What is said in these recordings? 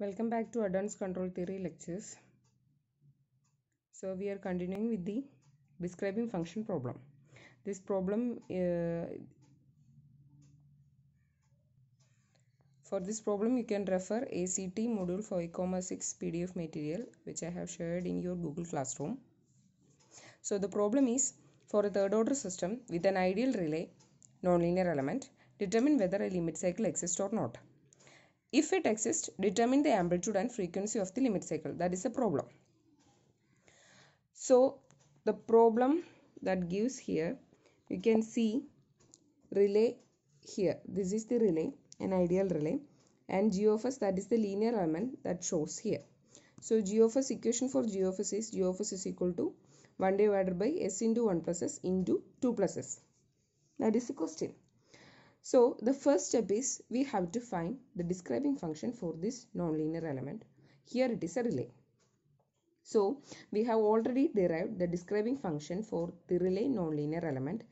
Welcome back to Advanced Control Theory lectures. So we are continuing with the describing function problem. This problem uh, for this problem you can refer ACT module for e 6 PDF material which I have shared in your Google Classroom. So the problem is for a third order system with an ideal relay nonlinear element determine whether a limit cycle exists or not. If it exists, determine the amplitude and frequency of the limit cycle. That is a problem. So, the problem that gives here, you can see relay here. This is the relay, an ideal relay. And g of s, that is the linear element that shows here. So, g of s equation for g of s is g of s is equal to 1 divided by s into 1 plus s into 2 plus s. That is the question. So the first step is we have to find the describing function for this nonlinear element. Here it is a relay. So we have already derived the describing function for the relay nonlinear element.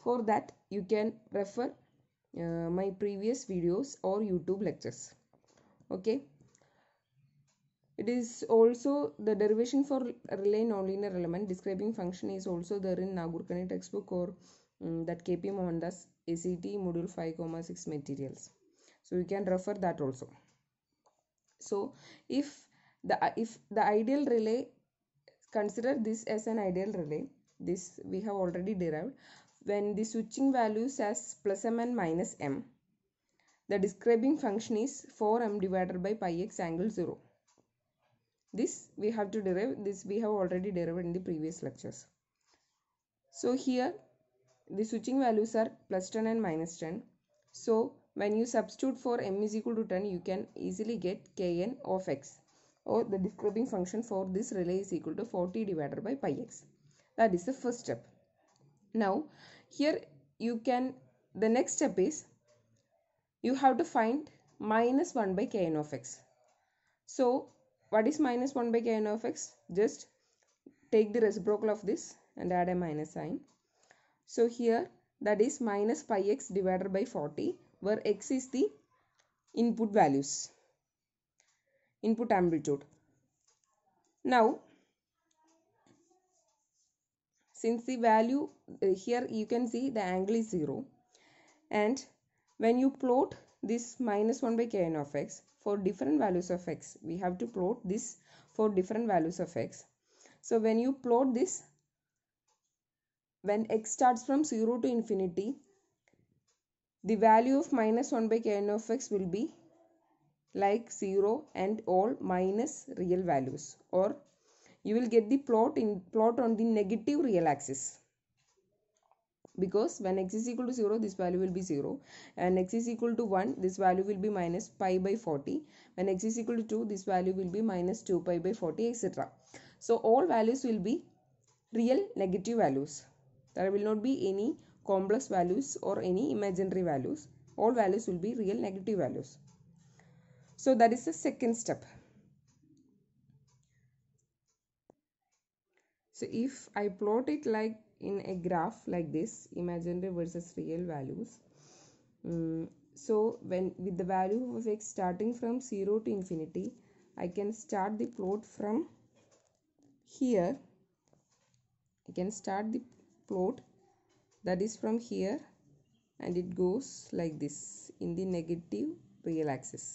For that you can refer uh, my previous videos or YouTube lectures. Okay. It is also the derivation for relay nonlinear element describing function is also there in Nagurkani textbook or um, that KP Mohandas ACT module 5 comma 6 materials so you can refer that also so if the if the ideal relay consider this as an ideal relay this we have already derived when the switching values as plus m and minus m the describing function is 4m divided by pi x angle 0 this we have to derive this we have already derived in the previous lectures so here the switching values are plus 10 and minus 10. So when you substitute for m is equal to 10 you can easily get kn of x or the describing function for this relay is equal to 40 divided by pi x. That is the first step. Now here you can the next step is you have to find minus 1 by kn of x. So what is minus 1 by kn of x? Just take the reciprocal of this and add a minus sign. So here that is minus pi x divided by 40 where x is the input values, input amplitude. Now since the value uh, here you can see the angle is 0 and when you plot this minus 1 by kn of x for different values of x we have to plot this for different values of x so when you plot this when x starts from 0 to infinity the value of minus 1 by kn of x will be like 0 and all minus real values or you will get the plot in plot on the negative real axis because when x is equal to 0 this value will be 0 and x is equal to 1 this value will be minus pi by 40 when x is equal to 2 this value will be minus 2 pi by 40 etc so all values will be real negative values there will not be any complex values or any imaginary values. All values will be real negative values. So that is the second step. So if I plot it like in a graph like this, imaginary versus real values. Um, so when with the value of x starting from 0 to infinity, I can start the plot from here. I can start the plot that is from here and it goes like this in the negative real axis.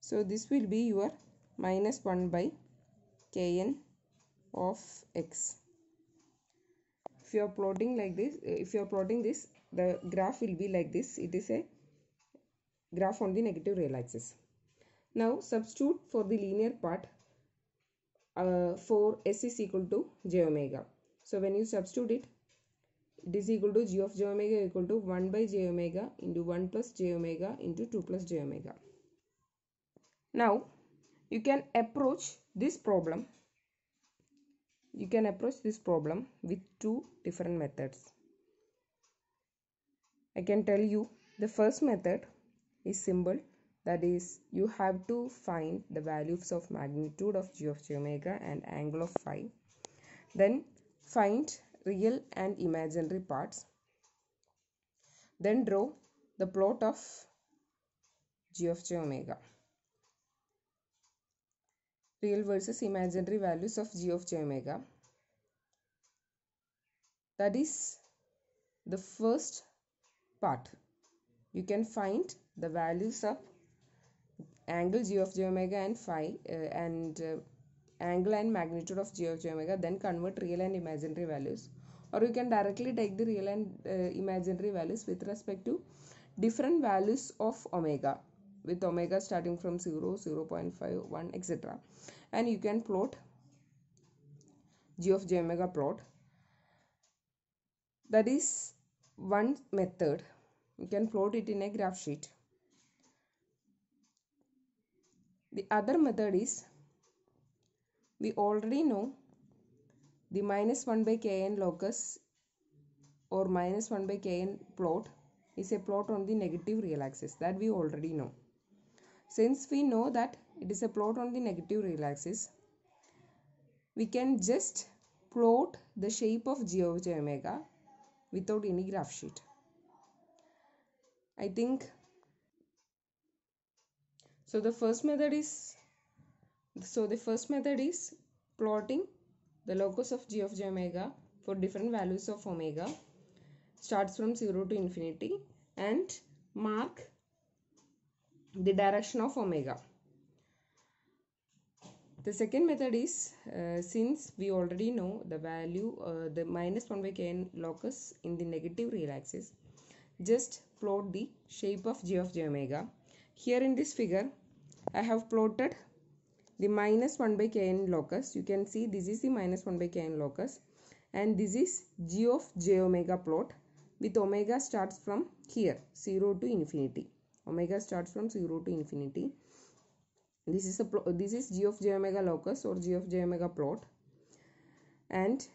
So this will be your minus 1 by kn of x. If you are plotting like this, eh, if you are plotting this, the graph will be like this. It is a graph on the negative real axis. Now substitute for the linear part uh, for S is equal to j omega. So when you substitute it, it is equal to g of j omega equal to 1 by j omega into 1 plus j omega into 2 plus j omega. Now you can approach this problem. You can approach this problem with two different methods. I can tell you the first method is simple that is, you have to find the values of magnitude of g of j omega and angle of phi. Then find real and imaginary parts. Then draw the plot of g of j omega. Real versus imaginary values of g of j omega. That is the first part. You can find the values of angle g of j omega and phi uh, and uh, angle and magnitude of g of j omega then convert real and imaginary values or you can directly take the real and uh, imaginary values with respect to different values of omega with omega starting from 0 0 0.5 1 etc and you can plot g of j omega plot that is one method you can plot it in a graph sheet The other method is we already know the minus 1 by kn locus or minus 1 by kn plot is a plot on the negative real axis that we already know. Since we know that it is a plot on the negative real axis, we can just plot the shape of g of j omega without any graph sheet. I think so the first method is so the first method is plotting the locus of g of j omega for different values of omega starts from 0 to infinity and mark the direction of omega the second method is uh, since we already know the value uh, the minus 1 by kn locus in the negative real axis just plot the shape of g of j omega here in this figure I have plotted the minus 1 by kn locus. You can see this is the minus 1 by kn locus and this is g of j omega plot with omega starts from here 0 to infinity. Omega starts from 0 to infinity. This is a this is g of j omega locus or g of j omega plot and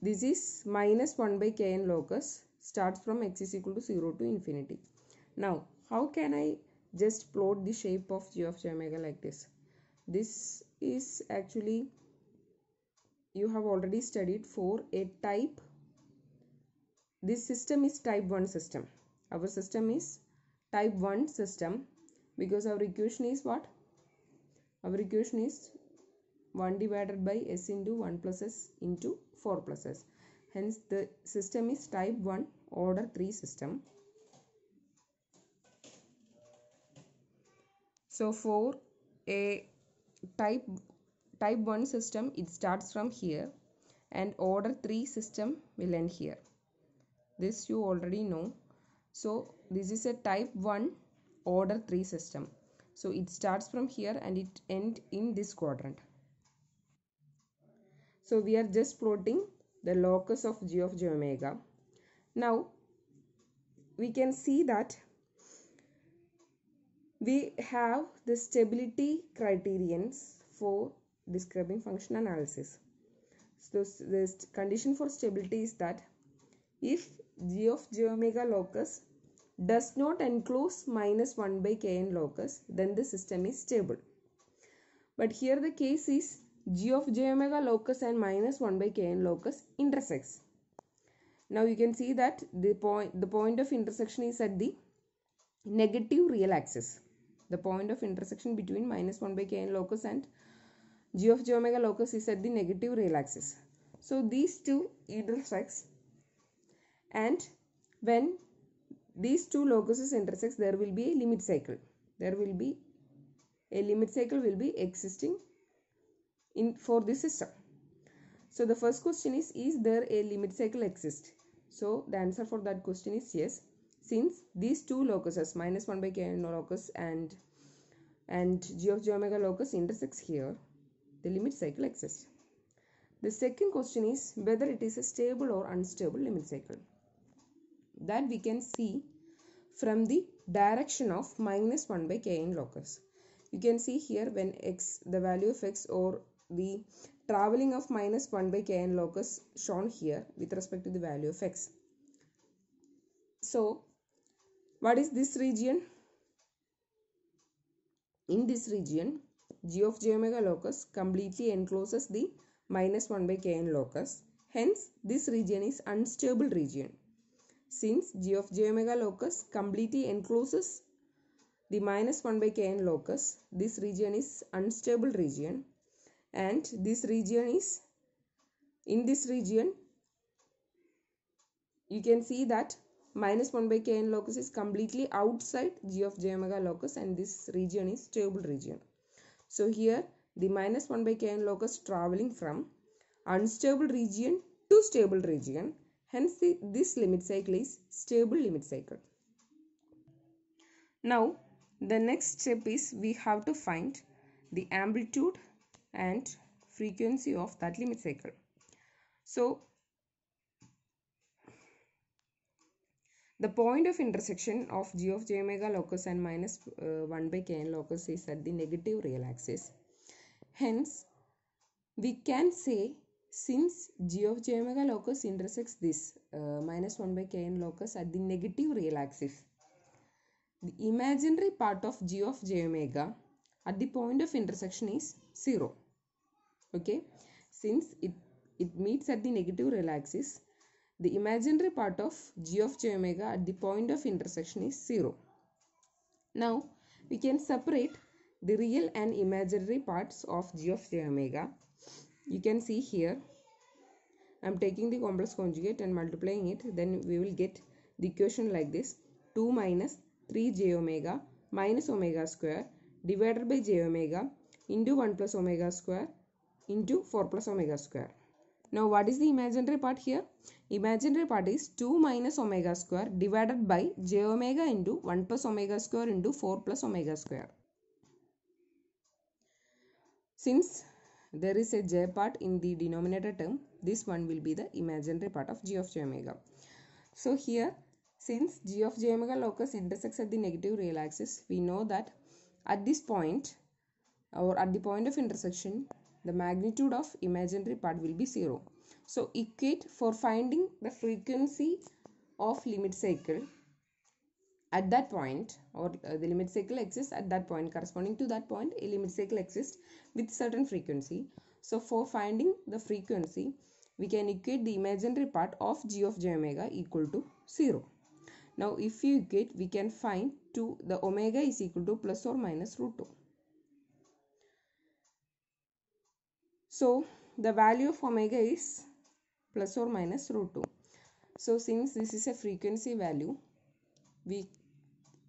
this is minus 1 by kn locus starts from x is equal to 0 to infinity. Now how can I just plot the shape of g of omega like this this is actually you have already studied for a type this system is type 1 system our system is type 1 system because our equation is what our equation is 1 divided by s into 1 plus s into 4 plus s hence the system is type 1 order 3 system So for a type type 1 system it starts from here and order 3 system will end here. This you already know. So this is a type 1 order 3 system. So it starts from here and it end in this quadrant. So we are just plotting the locus of g of j omega. Now we can see that we have the stability criterions for describing function analysis. So the condition for stability is that if g of j omega locus does not enclose minus 1 by kn locus then the system is stable. But here the case is g of j omega locus and minus 1 by kn locus intersects. Now you can see that the point, the point of intersection is at the negative real axis. The point of intersection between minus 1 by kn locus and g of j omega locus is at the negative real axis. So these two intersects and when these two locuses intersect there will be a limit cycle. There will be a limit cycle will be existing in for this system. So the first question is is there a limit cycle exist? So the answer for that question is yes since these two locuses minus 1 by k locus and and g of j omega locus intersects here the limit cycle exists the second question is whether it is a stable or unstable limit cycle that we can see from the direction of minus 1 by k locus you can see here when x the value of x or the traveling of minus 1 by k locus shown here with respect to the value of x so what is this region in this region g of j omega locus completely encloses the minus 1 by kn locus hence this region is unstable region since g of j omega locus completely encloses the minus 1 by kn locus this region is unstable region and this region is in this region you can see that minus 1 by kn locus is completely outside g of j omega locus and this region is stable region. So here the minus 1 by kn locus traveling from unstable region to stable region. Hence the, this limit cycle is stable limit cycle. Now the next step is we have to find the amplitude and frequency of that limit cycle. So The point of intersection of g of j omega locus and minus uh, 1 by kn locus is at the negative real axis. Hence, we can say since g of j omega locus intersects this uh, minus 1 by kn locus at the negative real axis, the imaginary part of g of j omega at the point of intersection is 0. Okay, since it, it meets at the negative real axis, the imaginary part of g of j omega at the point of intersection is 0. Now, we can separate the real and imaginary parts of g of j omega. You can see here, I am taking the complex conjugate and multiplying it. Then we will get the equation like this. 2 minus 3 j omega minus omega square divided by j omega into 1 plus omega square into 4 plus omega square. Now what is the imaginary part here? Imaginary part is 2 minus omega square divided by j omega into 1 plus omega square into 4 plus omega square. Since there is a j part in the denominator term, this one will be the imaginary part of g of j omega. So here, since g of j omega locus intersects at the negative real axis, we know that at this point or at the point of intersection, the magnitude of imaginary part will be 0. So equate for finding the frequency of limit cycle at that point or uh, the limit cycle exists at that point corresponding to that point a limit cycle exists with certain frequency. So for finding the frequency we can equate the imaginary part of g of j omega equal to 0. Now if you equate we can find to the omega is equal to plus or minus root 2. So the value of omega is plus or minus root 2. So since this is a frequency value, we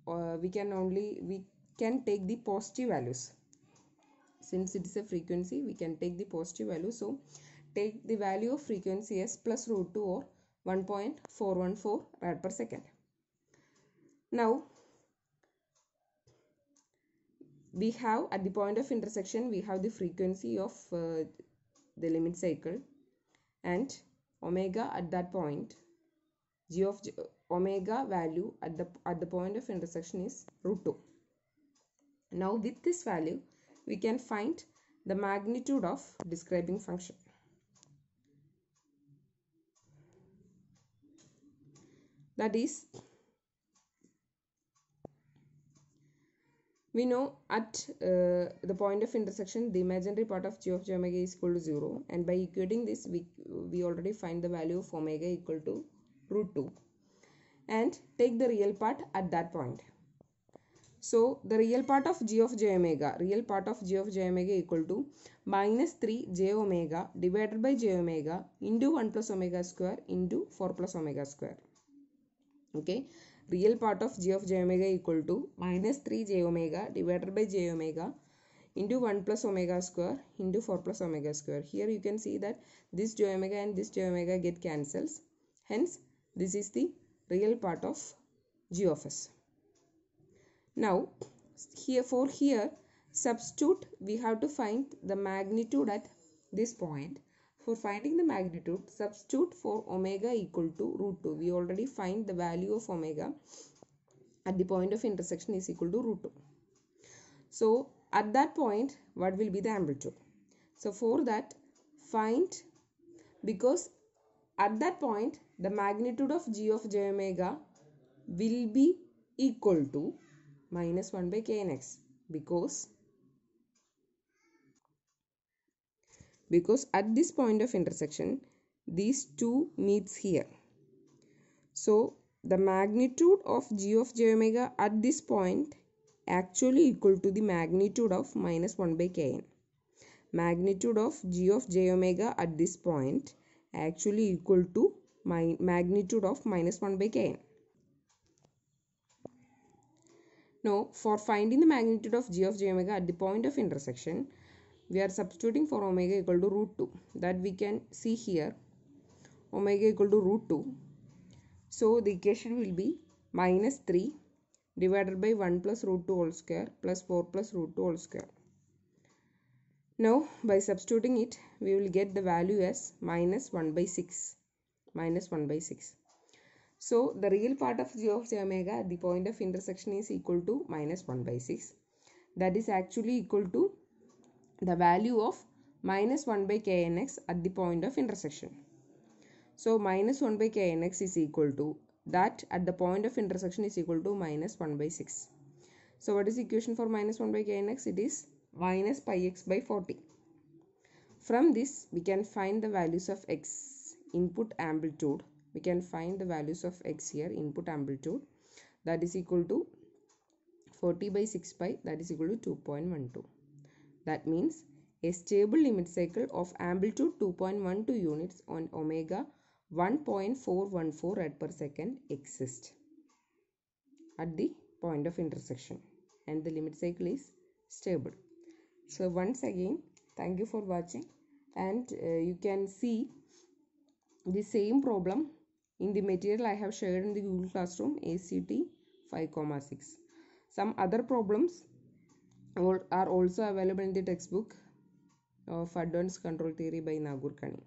uh, we can only we can take the positive values. Since it is a frequency, we can take the positive value. So take the value of frequency as plus root 2 or 1.414 rad per second. Now we have at the point of intersection we have the frequency of uh, the limit cycle and omega at that point g of g, omega value at the at the point of intersection is root 2 now with this value we can find the magnitude of describing function that is We know at uh, the point of intersection the imaginary part of g of j omega is equal to 0 and by equating this we, we already find the value of omega equal to root 2 and take the real part at that point. So the real part of g of j omega, real part of g of j omega equal to minus 3 j omega divided by j omega into 1 plus omega square into 4 plus omega square. Okay real part of g of j omega equal to minus 3 j omega divided by j omega into 1 plus omega square into 4 plus omega square. Here you can see that this j omega and this j omega get cancels. Hence, this is the real part of g of s. Now, here for here substitute we have to find the magnitude at this point for finding the magnitude, substitute for omega equal to root 2. We already find the value of omega at the point of intersection is equal to root 2. So, at that point, what will be the amplitude? So, for that, find because at that point, the magnitude of g of j omega will be equal to minus 1 by kx because because at this point of intersection these two meets here. So the magnitude of g of j omega at this point actually equal to the magnitude of minus 1 by kn. Magnitude of g of j omega at this point actually equal to my magnitude of minus 1 by kn. Now for finding the magnitude of g of j omega at the point of intersection we are substituting for omega equal to root 2 that we can see here omega equal to root 2 so the equation will be minus 3 divided by 1 plus root 2 whole square plus 4 plus root 2 whole square now by substituting it we will get the value as minus 1 by 6 minus 1 by 6 so the real part of g of j omega at the point of intersection is equal to minus 1 by 6 that is actually equal to the value of minus 1 by knx at the point of intersection. So minus 1 by knx is equal to that at the point of intersection is equal to minus 1 by 6. So what is equation for minus 1 by knx? It is minus pi x by 40. From this we can find the values of x input amplitude. We can find the values of x here input amplitude that is equal to 40 by 6 pi that is equal to 2.12. That means a stable limit cycle of amplitude 2.12 units on omega 1.414 rad per second exists at the point of intersection and the limit cycle is stable. So once again thank you for watching and uh, you can see the same problem in the material I have shared in the Google Classroom ACT 5,6. Some other problems are also available in the textbook of Advanced Control Theory by Nagurkani.